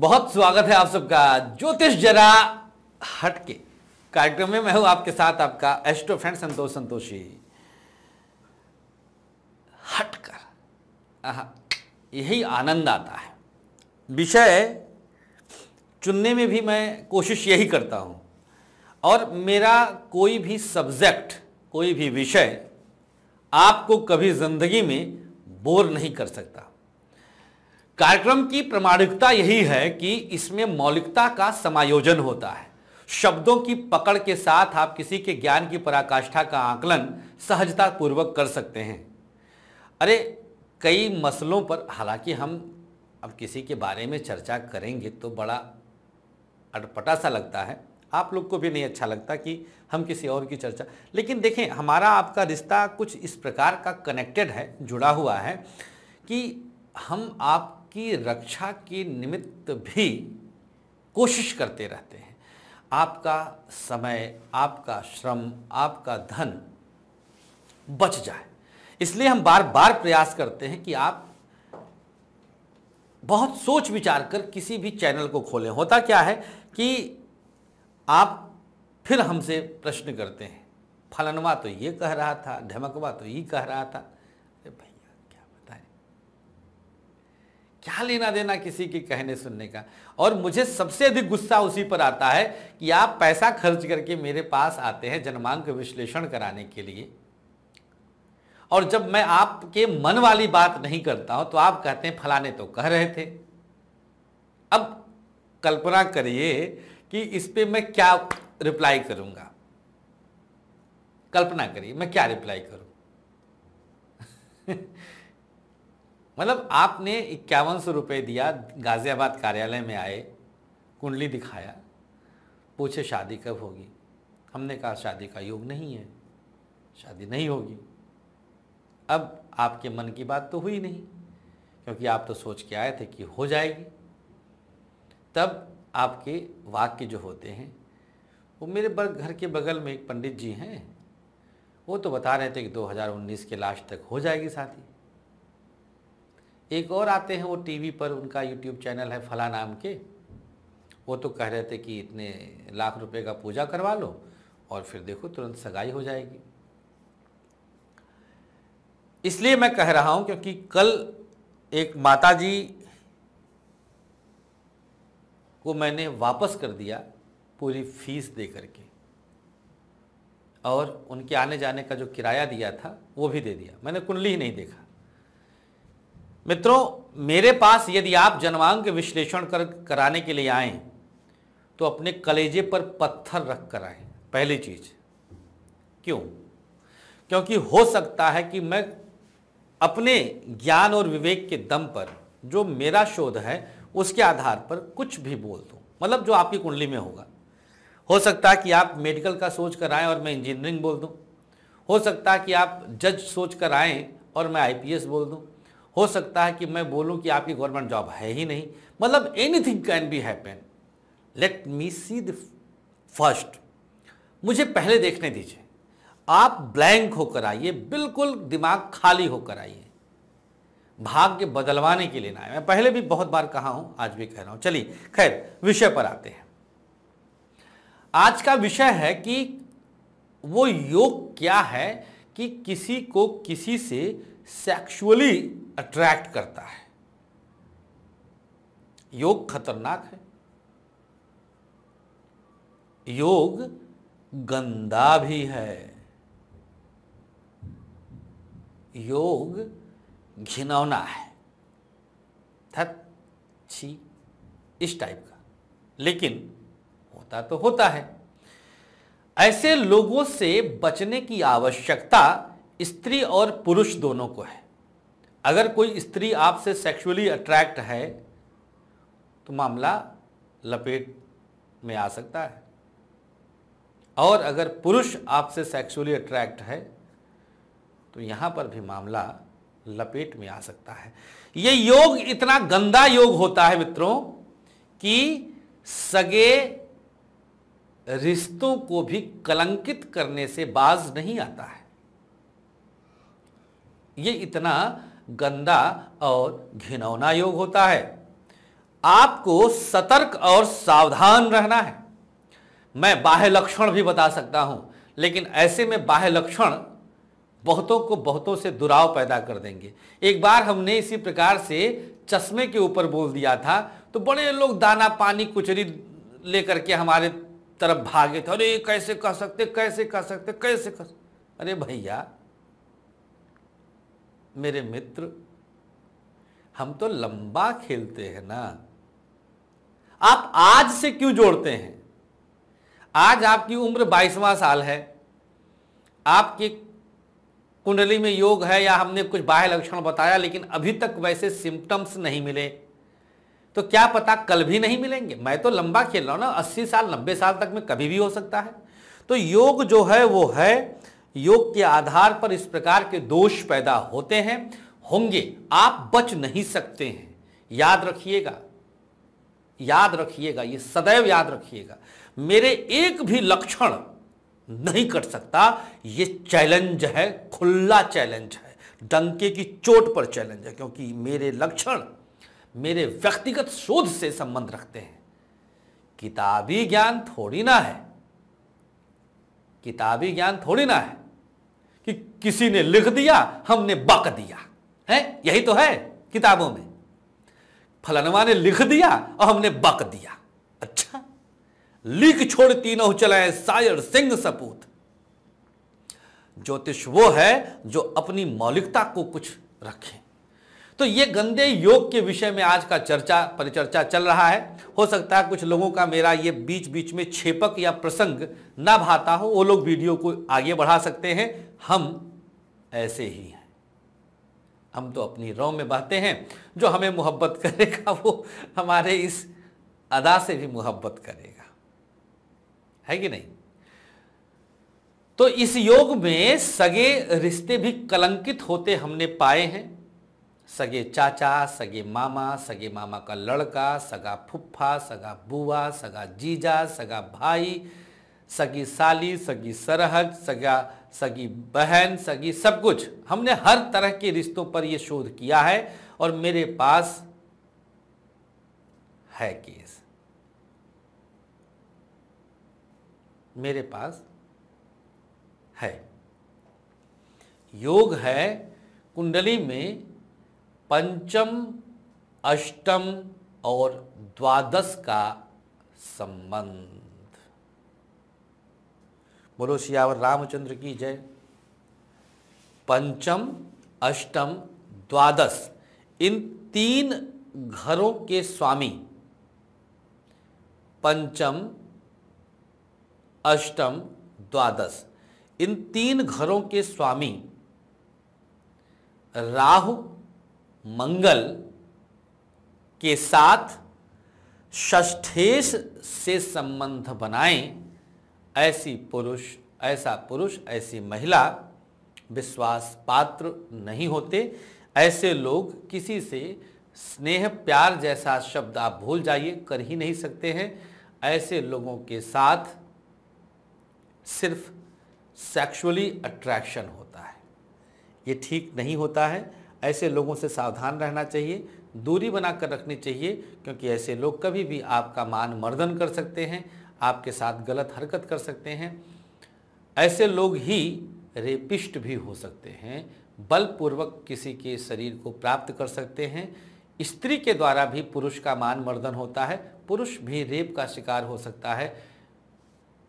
बहुत स्वागत है आप सबका ज्योतिष जरा हटके कार्यक्रम में मैं हूं आपके साथ आपका एस्ट्रो फ्रेंड संतोष संतोषी हटकर यही आनंद आता है विषय चुनने में भी मैं कोशिश यही करता हूं और मेरा कोई भी सब्जेक्ट कोई भी विषय आपको कभी ज़िंदगी में बोर नहीं कर सकता कार्यक्रम की प्रमाणिकता यही है कि इसमें मौलिकता का समायोजन होता है शब्दों की पकड़ के साथ आप किसी के ज्ञान की पराकाष्ठा का आकलन सहजता पूर्वक कर सकते हैं अरे कई मसलों पर हालांकि हम अब किसी के बारे में चर्चा करेंगे तो बड़ा अटपटा सा लगता है आप लोग को भी नहीं अच्छा लगता कि हम किसी और की चर्चा लेकिन देखें हमारा आपका रिश्ता कुछ इस प्रकार का कनेक्टेड है जुड़ा हुआ है कि हम आपकी रक्षा के निमित्त भी कोशिश करते रहते हैं आपका समय आपका श्रम आपका धन बच जाए इसलिए हम बार बार प्रयास करते हैं कि आप बहुत सोच विचार कर किसी भी चैनल को खोलें होता क्या है कि आप फिर हमसे प्रश्न करते हैं फलनवा तो ये कह रहा था ढमकवा तो ये कह रहा था क्या लेना देना किसी के कहने सुनने का और मुझे सबसे अधिक गुस्सा उसी पर आता है कि आप पैसा खर्च करके मेरे पास आते हैं जन्मांक विश्लेषण कराने के लिए और जब मैं आपके मन वाली बात नहीं करता हूं तो आप कहते हैं फलाने तो कह रहे थे अब कल्पना करिए कि इस पर मैं क्या रिप्लाई करूंगा कल्पना करिए मैं क्या रिप्लाई करूं मतलब आपने इक्यावन सौ रुपये दिया गाज़ियाबाद कार्यालय में आए कुंडली दिखाया पूछे शादी कब होगी हमने कहा शादी का योग नहीं है शादी नहीं होगी अब आपके मन की बात तो हुई नहीं क्योंकि आप तो सोच के आए थे कि हो जाएगी तब आपके वाक्य जो होते हैं वो मेरे घर के बगल में एक पंडित जी हैं वो तो बता रहे थे कि 2019 के लास्ट तक हो जाएगी शादी एक और आते हैं वो टीवी पर उनका यूट्यूब चैनल है फला नाम के वो तो कह रहे थे कि इतने लाख रुपए का पूजा करवा लो और फिर देखो तुरंत सगाई हो जाएगी इसलिए मैं कह रहा हूं क्योंकि कल एक माता जी को मैंने वापस कर दिया पूरी फीस दे करके और उनके आने जाने का जो किराया दिया था वो भी दे दिया मैंने कुंडली ही नहीं देखा मित्रों मेरे पास यदि आप जन्मांग विश्लेषण कर कराने के लिए आए तो अपने कलेजे पर पत्थर रख कर आए पहली चीज क्यों क्योंकि हो सकता है कि मैं अपने ज्ञान और विवेक के दम पर जो मेरा शोध है उसके आधार पर कुछ भी बोल दूँ मतलब जो आपकी कुंडली में होगा हो सकता है कि आप मेडिकल का सोच कर आएँ और मैं इंजीनियरिंग बोल दूँ हो सकता है कि आप जज सोच कर आएँ और मैं आईपीएस बोल दूँ हो सकता है कि मैं बोलूं कि आपकी गवर्नमेंट जॉब है ही नहीं मतलब anything can be happen let me see the first मुझे पहले देखने दीजिए आप ब्लैंक होकर आइए बिल्कुल दिमाग खाली होकर आइए भाग्य बदलवाने के लिए ना आए मैं पहले भी बहुत बार कहा हूं आज भी कह रहा हूं चलिए खैर विषय पर आते हैं आज का विषय है कि वो योग क्या है कि किसी को किसी से सेक्सुअली अट्रैक्ट करता है योग खतरनाक है योग गंदा भी है योग घिनौना है थी छी इस टाइप का लेकिन होता तो होता है ऐसे लोगों से बचने की आवश्यकता स्त्री और पुरुष दोनों को है अगर कोई स्त्री आपसे सेक्सुअली अट्रैक्ट है तो मामला लपेट में आ सकता है और अगर पुरुष आपसे सेक्सुअली अट्रैक्ट है तो यहाँ पर भी मामला लपेट में आ सकता है ये योग इतना गंदा योग होता है मित्रों कि सगे रिश्तों को भी कलंकित करने से बाज नहीं आता है ये इतना गंदा और घिनौना योग होता है आपको सतर्क और सावधान रहना है मैं बाह्य लक्षण भी बता सकता हूं लेकिन ऐसे में बाह्य लक्षण बहुतों को बहुतों से दुराव पैदा कर देंगे एक बार हमने इसी प्रकार से चश्मे के ऊपर बोल दिया था तो बड़े लोग दाना पानी कुचरी लेकर के हमारे तरफ भागे थे अरे कैसे कह सकते कैसे कह सकते कैसे कह अरे भैया मेरे मित्र हम तो लंबा खेलते हैं ना आप आज से क्यों जोड़ते हैं आज आपकी उम्र बाईसवां साल है आपकी कुंडली में योग है या हमने कुछ बाह्य लक्षण बताया लेकिन अभी तक वैसे सिम्टम्स नहीं मिले तो क्या पता कल भी नहीं मिलेंगे मैं तो लंबा खेल रहा हूं ना अस्सी साल नब्बे साल तक में कभी भी हो सकता है तो योग जो है वो है योग के आधार पर इस प्रकार के दोष पैदा होते हैं होंगे आप बच नहीं सकते हैं याद रखिएगा याद रखिएगा ये सदैव याद रखिएगा मेरे एक भी लक्षण नहीं कर सकता ये चैलेंज है खुला चैलेंज है डंके की चोट पर चैलेंज है क्योंकि मेरे लक्षण मेरे व्यक्तिगत शोध से संबंध रखते हैं किताबी ज्ञान थोड़ी ना है किताबी ज्ञान थोड़ी ना है कि किसी ने लिख दिया हमने बक दिया है यही तो है किताबों में फलनवा ने लिख दिया और हमने बक दिया अच्छा लिख छोड़ तीनों चलाए सायर सिंह सपूत ज्योतिष वो है जो अपनी मौलिकता को कुछ रखे तो ये गंदे योग के विषय में आज का चर्चा परिचर्चा चल रहा है हो सकता है कुछ लोगों का मेरा ये बीच बीच में छेपक या प्रसंग ना भाता हो वो लोग वीडियो को आगे बढ़ा सकते हैं हम ऐसे ही हैं हम तो अपनी रौ में बहते हैं जो हमें मोहब्बत करेगा वो हमारे इस अदा से भी मोहब्बत करेगा है कि नहीं तो इस योग में सगे रिश्ते भी कलंकित होते हमने पाए हैं सगे चाचा सगे मामा सगे मामा का लड़का सगा फुफ्फा सगा बुआ सगा जीजा सगा भाई सगी साली सगी सरहद सगा सगी बहन सगी सब कुछ हमने हर तरह के रिश्तों पर यह शोध किया है और मेरे पास है केस मेरे पास है योग है कुंडली में पंचम अष्टम और द्वादश का संबंध बोलो सियावर रामचंद्र की जय पंचम अष्टम द्वादश इन तीन घरों के स्वामी पंचम अष्टम द्वादश इन तीन घरों के स्वामी राहु मंगल के साथ षष्ठेश से संबंध बनाएं ऐसी पुरुष ऐसा पुरुष ऐसी महिला विश्वास पात्र नहीं होते ऐसे लोग किसी से स्नेह प्यार जैसा शब्द आप भूल जाइए कर ही नहीं सकते हैं ऐसे लोगों के साथ सिर्फ सेक्सुअली अट्रैक्शन होता है ये ठीक नहीं होता है ऐसे लोगों से सावधान रहना चाहिए दूरी बनाकर रखनी चाहिए क्योंकि ऐसे लोग कभी भी आपका मान मर्दन कर सकते हैं आपके साथ गलत हरकत कर सकते हैं ऐसे लोग ही रेपिस्ट भी हो सकते हैं बलपूर्वक किसी के शरीर को प्राप्त कर सकते हैं स्त्री के द्वारा भी पुरुष का मान मर्दन होता है पुरुष भी रेप का शिकार हो सकता है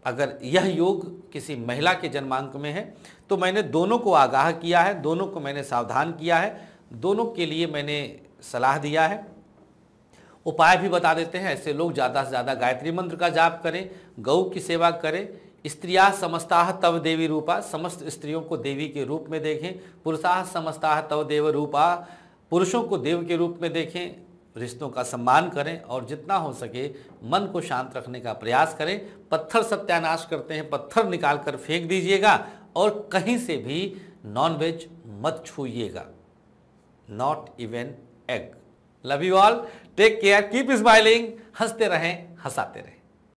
अगर यह योग किसी महिला के जन्मांक में है तो मैंने दोनों को आगाह किया है दोनों को मैंने सावधान किया है दोनों के लिए मैंने सलाह दिया है उपाय भी बता देते हैं ऐसे लोग ज़्यादा से ज़्यादा गायत्री मंत्र का जाप करें गौ की सेवा करें स्त्रिया समस्ताह तव देवी रूपा समस्त स्त्रियों को देवी के रूप में देखें पुरुषाह समस्ताह तव देव रूपा पुरुषों को देव के रूप में देखें रिश्तों का सम्मान करें और जितना हो सके मन को शांत रखने का प्रयास करें पत्थर सत्यानाश करते हैं पत्थर निकाल कर फेंक दीजिएगा और कहीं से भी नॉनवेज मत छूइएगा not even egg love you all take care keep smiling हंसते रहें हंसाते रहें